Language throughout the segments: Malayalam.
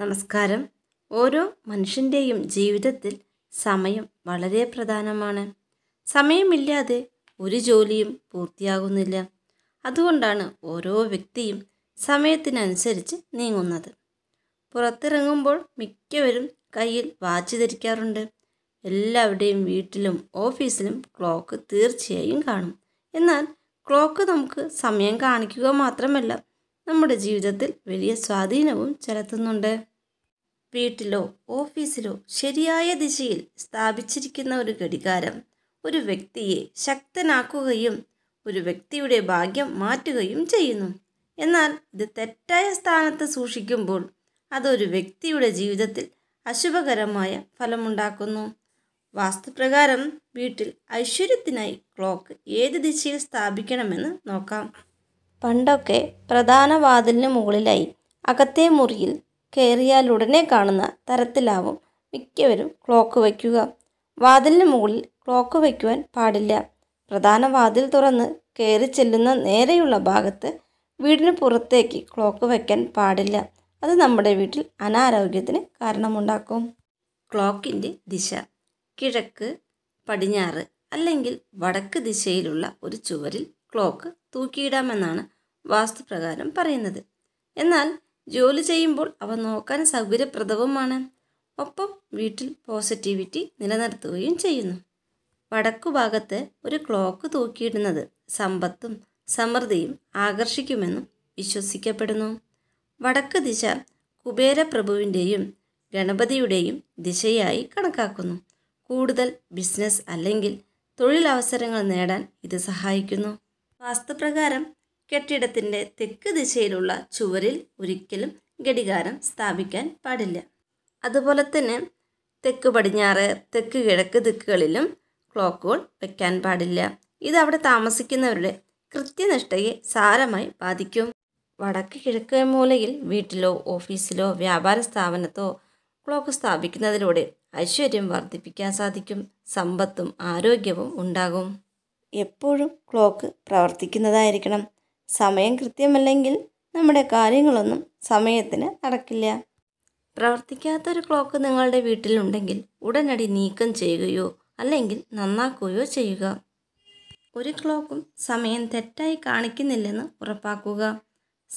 നമസ്കാരം ഓരോ മനുഷ്യൻ്റെയും ജീവിതത്തിൽ സമയം വളരെ പ്രധാനമാണ് സമയമില്ലാതെ ഒരു ജോലിയും പൂർത്തിയാകുന്നില്ല അതുകൊണ്ടാണ് ഓരോ വ്യക്തിയും സമയത്തിനനുസരിച്ച് നീങ്ങുന്നത് പുറത്തിറങ്ങുമ്പോൾ മിക്കവരും കയ്യിൽ വാച്ച് ധരിക്കാറുണ്ട് എല്ലാവരുടെയും വീട്ടിലും ഓഫീസിലും ക്ലോക്ക് തീർച്ചയായും കാണും എന്നാൽ ക്ലോക്ക് നമുക്ക് സമയം കാണിക്കുക മാത്രമല്ല നമ്മുടെ ജീവിതത്തിൽ വലിയ സ്വാധീനവും ചെലുത്തുന്നുണ്ട് വീട്ടിലോ ഓഫീസിലോ ശരിയായ ദിശയിൽ സ്ഥാപിച്ചിരിക്കുന്ന ഒരു ഘടികാരം ഒരു വ്യക്തിയെ ശക്തനാക്കുകയും ഒരു വ്യക്തിയുടെ ഭാഗ്യം മാറ്റുകയും ചെയ്യുന്നു എന്നാൽ ഇത് തെറ്റായ സ്ഥാനത്ത് സൂക്ഷിക്കുമ്പോൾ അതൊരു വ്യക്തിയുടെ ജീവിതത്തിൽ അശുഭകരമായ ഫലമുണ്ടാക്കുന്നു വാസ്തുപ്രകാരം വീട്ടിൽ ഐശ്വര്യത്തിനായി ക്ലോക്ക് ഏത് ദിശയിൽ സ്ഥാപിക്കണമെന്ന് നോക്കാം പണ്ടൊക്കെ പ്രധാന വാതിലിന് മുകളിലായി അകത്തെ മുറിയിൽ കയറിയാലുടനെ കാണുന്ന തരത്തിലാവും മിക്കവരും ക്ലോക്ക് വയ്ക്കുക വാതിലിന് മുകളിൽ ക്ലോക്ക് വയ്ക്കുവാൻ പാടില്ല പ്രധാന വാതിൽ തുറന്ന് കയറി ചെല്ലുന്ന നേരെയുള്ള ഭാഗത്ത് വീടിന് പുറത്തേക്ക് ക്ലോക്ക് വയ്ക്കാൻ പാടില്ല അത് നമ്മുടെ വീട്ടിൽ അനാരോഗ്യത്തിന് കാരണമുണ്ടാക്കും ക്ലോക്കിൻ്റെ ദിശ കിഴക്ക് പടിഞ്ഞാറ് അല്ലെങ്കിൽ വടക്ക് ദിശയിലുള്ള ഒരു ചുവരിൽ ക്ലോക്ക് തൂക്കിയിടാമെന്നാണ് വാസ്തുപ്രകാരം പറയുന്നത് എന്നാൽ ജോലി ചെയ്യുമ്പോൾ അവ നോക്കാൻ സൗകര്യപ്രദവുമാണ് ഒപ്പം വീട്ടിൽ പോസിറ്റിവിറ്റി നിലനിർത്തുകയും ചെയ്യുന്നു വടക്കു ഭാഗത്ത് ഒരു ക്ലോക്ക് തൂക്കിയിടുന്നത് സമ്പത്തും സമൃദ്ധിയും ആകർഷിക്കുമെന്നും വിശ്വസിക്കപ്പെടുന്നു വടക്ക് ദിശ കുബേരപ്രഭുവിൻ്റെയും ഗണപതിയുടെയും ദിശയായി കണക്കാക്കുന്നു കൂടുതൽ ബിസിനസ് അല്ലെങ്കിൽ തൊഴിലവസരങ്ങൾ നേടാൻ ഇത് സഹായിക്കുന്നു വാസ്തുപ്രകാരം കെട്ടിടത്തിൻ്റെ തെക്ക് ദിശയിലുള്ള ചുവരിൽ ഒരിക്കലും ഘടികാരം സ്ഥാപിക്കാൻ പാടില്ല അതുപോലെ തന്നെ തെക്ക് പടിഞ്ഞാറ് തെക്ക് കിഴക്ക് ദിക്കുകളിലും ക്ലോക്കുകൾ വയ്ക്കാൻ പാടില്ല ഇത് അവിടെ താമസിക്കുന്നവരുടെ കൃത്യനിഷ്ഠയെ സാരമായി ബാധിക്കും വടക്ക് കിഴക്ക് മൂലയിൽ വീട്ടിലോ ഓഫീസിലോ വ്യാപാര സ്ഥാപനത്തോ ക്ലോക്ക് സ്ഥാപിക്കുന്നതിലൂടെ ഐശ്വര്യം വർദ്ധിപ്പിക്കാൻ സാധിക്കും സമ്പത്തും ആരോഗ്യവും ഉണ്ടാകും എപ്പോഴും ക്ലോക്ക് പ്രവർത്തിക്കുന്നതായിരിക്കണം സമയം കൃത്യമല്ലെങ്കിൽ നമ്മുടെ കാര്യങ്ങളൊന്നും സമയത്തിന് നടക്കില്ല പ്രവർത്തിക്കാത്തൊരു ക്ലോക്ക് നിങ്ങളുടെ വീട്ടിലുണ്ടെങ്കിൽ ഉടനടി നീക്കം ചെയ്യുകയോ അല്ലെങ്കിൽ നന്നാക്കുകയോ ചെയ്യുക ഒരു ക്ലോക്കും സമയം തെറ്റായി കാണിക്കുന്നില്ലെന്ന് ഉറപ്പാക്കുക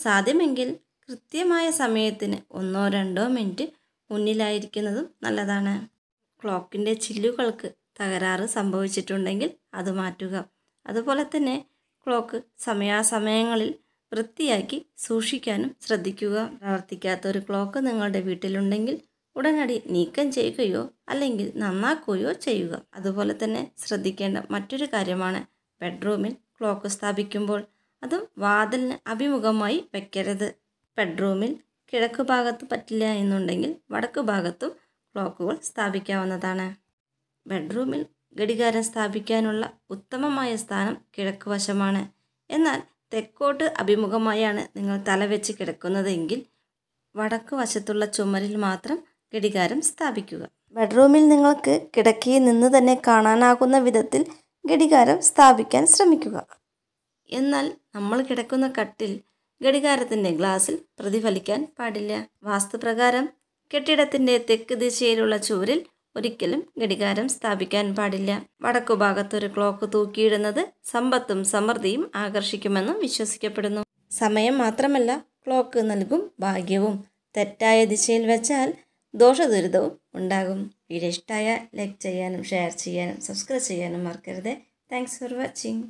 സാധ്യമെങ്കിൽ കൃത്യമായ സമയത്തിന് ഒന്നോ രണ്ടോ മിനിറ്റ് മുന്നിലായിരിക്കുന്നതും നല്ലതാണ് ക്ലോക്കിൻ്റെ ചില്ലുകൾക്ക് തകരാറ് സംഭവിച്ചിട്ടുണ്ടെങ്കിൽ അത് മാറ്റുക അതുപോലെ തന്നെ ക്ലോക്ക് സമയാസമയങ്ങളിൽ വൃത്തിയാക്കി സൂക്ഷിക്കാനും ശ്രദ്ധിക്കുക പ്രവർത്തിക്കാത്ത ഒരു ക്ലോക്ക് നിങ്ങളുടെ വീട്ടിലുണ്ടെങ്കിൽ ഉടനടി നീക്കം ചെയ്യുകയോ അല്ലെങ്കിൽ നന്നാക്കുകയോ ചെയ്യുക അതുപോലെ തന്നെ ശ്രദ്ധിക്കേണ്ട മറ്റൊരു കാര്യമാണ് ബെഡ്റൂമിൽ ക്ലോക്ക് സ്ഥാപിക്കുമ്പോൾ അതും വാതിലിന് അഭിമുഖമായി വെക്കരുത് ബെഡ്റൂമിൽ കിഴക്ക് ഭാഗത്ത് പറ്റില്ല എന്നുണ്ടെങ്കിൽ വടക്ക് ഭാഗത്തും ക്ലോക്കുകൾ സ്ഥാപിക്കാവുന്നതാണ് ബെഡ്റൂമിൽ ഘടികാരം സ്ഥാപിക്കാനുള്ള ഉത്തമമായ സ്ഥാനം കിഴക്ക് വശമാണ് എന്നാൽ തെക്കോട്ട് അഭിമുഖമായാണ് നിങ്ങൾ തലവെച്ച് കിടക്കുന്നതെങ്കിൽ വടക്ക് വശത്തുള്ള ചുമരിൽ മാത്രം ഘടികാരം സ്ഥാപിക്കുക ബെഡ്റൂമിൽ നിങ്ങൾക്ക് കിടക്കയിൽ നിന്ന് തന്നെ കാണാനാകുന്ന വിധത്തിൽ ഘടികാരം സ്ഥാപിക്കാൻ ശ്രമിക്കുക എന്നാൽ നമ്മൾ കിടക്കുന്ന കട്ടിൽ ഘടികാരത്തിൻ്റെ ഗ്ലാസിൽ പ്രതിഫലിക്കാൻ പാടില്ല വാസ്തുപ്രകാരം കെട്ടിടത്തിൻ്റെ തെക്ക് ദിശയിലുള്ള ചുവരിൽ ഒരിക്കലും ഘടികാരം സ്ഥാപിക്കാൻ പാടില്ല ഒരു ക്ലോക്ക് തൂക്കിയിടുന്നത് സമ്പത്തും സമൃദ്ധിയും ആകർഷിക്കുമെന്നും വിശ്വസിക്കപ്പെടുന്നു സമയം മാത്രമല്ല ക്ലോക്ക് നൽകും ഭാഗ്യവും തെറ്റായ ദിശയിൽ വെച്ചാൽ ദോഷദുരിതവും ഉണ്ടാകും വീഡിയോ ഇഷ്ടമായ ലൈക്ക് ചെയ്യാനും ഷെയർ ചെയ്യാനും സബ്സ്ക്രൈബ് ചെയ്യാനും മറക്കരുത് താങ്ക്സ് ഫോർ വാച്ചിങ്